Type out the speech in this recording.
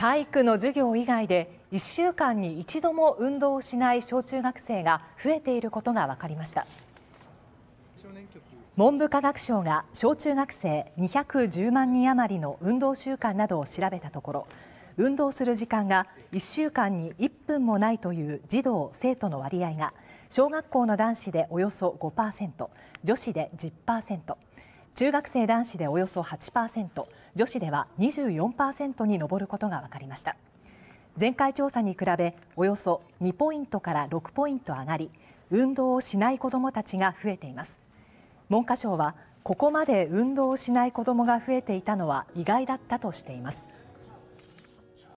体育の授業以外で1週間に一度も運動をしない小中学生が増えていることが分かりました文部科学省が小中学生210万人余りの運動習慣などを調べたところ運動する時間が1週間に1分もないという児童・生徒の割合が小学校の男子でおよそ5%女子で10%中学生男子でおよそ8%女子では24%に上ることが分かりました前回調査に比べおよそ2ポイントから6ポイント上がり運動をしない子どもたちが増えています文科省はここまで運動をしない子どもが増えていたのは意外だったとしています